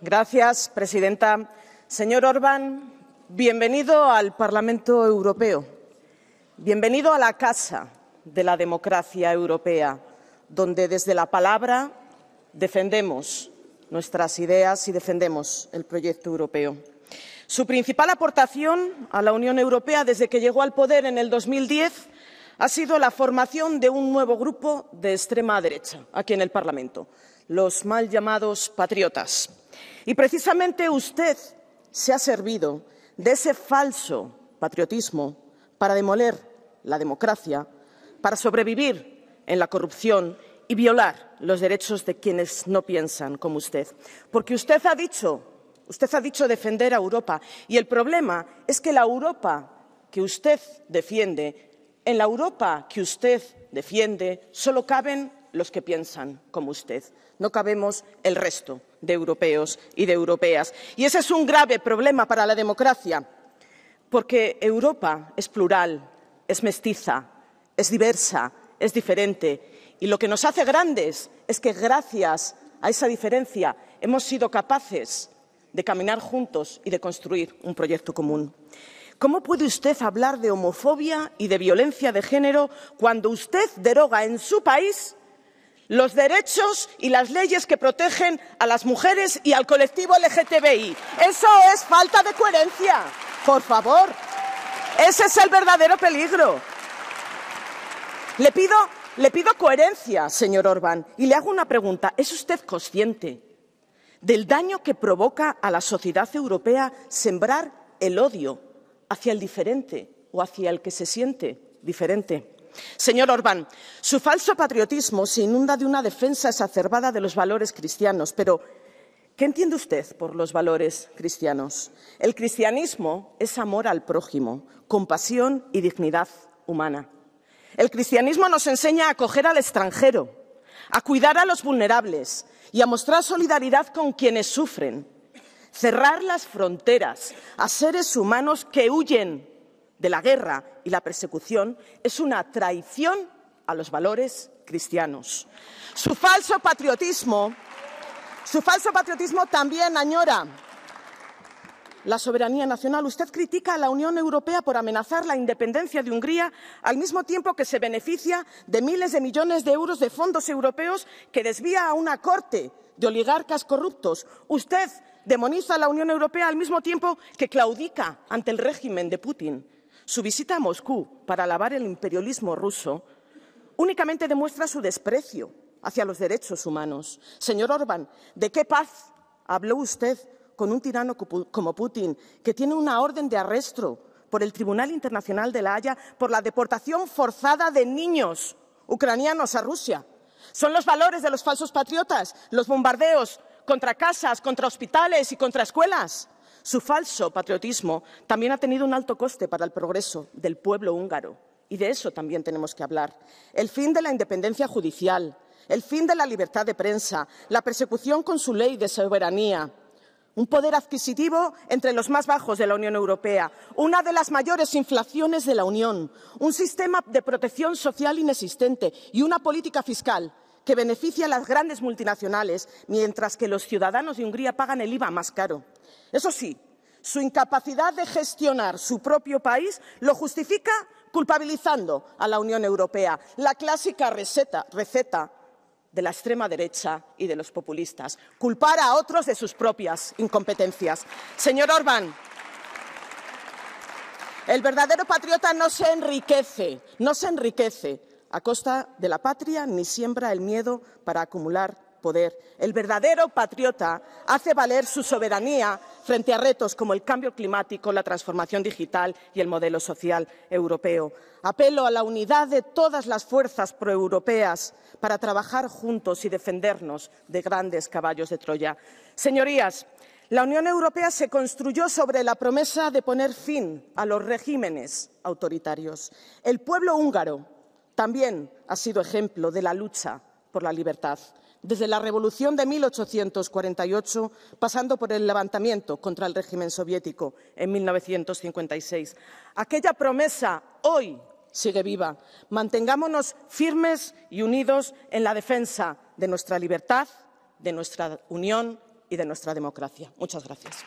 Señora presidenta. Señor Orbán, bienvenido al Parlamento Europeo. Bienvenido a la Casa de la Democracia Europea, donde desde la palabra defendemos nuestras ideas y defendemos el proyecto europeo. Su principal aportación a la Unión Europea desde que llegó al poder en el 2010 ha sido la formación de un nuevo grupo de extrema derecha aquí en el Parlamento, los mal llamados patriotas. Y precisamente usted se ha servido de ese falso patriotismo para demoler la democracia, para sobrevivir en la corrupción y violar los derechos de quienes no piensan como usted. Porque usted ha dicho, usted ha dicho defender a Europa y el problema es que la Europa que usted defiende, en la Europa que usted defiende, solo caben los que piensan como usted. No cabemos el resto de europeos y de europeas. Y ese es un grave problema para la democracia, porque Europa es plural, es mestiza, es diversa, es diferente. Y lo que nos hace grandes es que gracias a esa diferencia hemos sido capaces de caminar juntos y de construir un proyecto común. ¿Cómo puede usted hablar de homofobia y de violencia de género cuando usted deroga en su país los derechos y las leyes que protegen a las mujeres y al colectivo LGTBI. Eso es falta de coherencia, por favor. Ese es el verdadero peligro. Le pido, le pido coherencia, señor Orbán, y le hago una pregunta. ¿Es usted consciente del daño que provoca a la sociedad europea sembrar el odio hacia el diferente o hacia el que se siente diferente? Señor Orbán, su falso patriotismo se inunda de una defensa exacerbada de los valores cristianos, pero ¿qué entiende usted por los valores cristianos? El cristianismo es amor al prójimo, compasión y dignidad humana. El cristianismo nos enseña a acoger al extranjero, a cuidar a los vulnerables y a mostrar solidaridad con quienes sufren. Cerrar las fronteras a seres humanos que huyen de la guerra y la persecución es una traición a los valores cristianos. Su falso patriotismo, su falso patriotismo también añora la soberanía nacional. Usted critica a la Unión Europea por amenazar la independencia de Hungría al mismo tiempo que se beneficia de miles de millones de euros de fondos europeos que desvía a una corte de oligarcas corruptos. Usted demoniza a la Unión Europea al mismo tiempo que claudica ante el régimen de Putin. Su visita a Moscú para alabar el imperialismo ruso únicamente demuestra su desprecio hacia los derechos humanos. Señor Orbán, ¿de qué paz habló usted con un tirano como Putin, que tiene una orden de arresto por el Tribunal Internacional de la Haya por la deportación forzada de niños ucranianos a Rusia? Son los valores de los falsos patriotas, los bombardeos contra casas, contra hospitales y contra escuelas. Su falso patriotismo también ha tenido un alto coste para el progreso del pueblo húngaro, y de eso también tenemos que hablar. El fin de la independencia judicial, el fin de la libertad de prensa, la persecución con su ley de soberanía, un poder adquisitivo entre los más bajos de la Unión Europea, una de las mayores inflaciones de la Unión, un sistema de protección social inexistente y una política fiscal que beneficia a las grandes multinacionales, mientras que los ciudadanos de Hungría pagan el IVA más caro. Eso sí, su incapacidad de gestionar su propio país lo justifica culpabilizando a la Unión Europea, la clásica receta, receta de la extrema derecha y de los populistas, culpar a otros de sus propias incompetencias. Señor Orbán, el verdadero patriota no se enriquece, no se enriquece a costa de la patria ni siembra el miedo para acumular poder. El verdadero patriota hace valer su soberanía frente a retos como el cambio climático, la transformación digital y el modelo social europeo. Apelo a la unidad de todas las fuerzas proeuropeas para trabajar juntos y defendernos de grandes caballos de Troya. Señorías, la Unión Europea se construyó sobre la promesa de poner fin a los regímenes autoritarios. El pueblo húngaro también ha sido ejemplo de la lucha por la libertad, desde la Revolución de 1848, pasando por el levantamiento contra el régimen soviético en 1956. Aquella promesa hoy sigue viva. Mantengámonos firmes y unidos en la defensa de nuestra libertad, de nuestra unión y de nuestra democracia. Muchas gracias.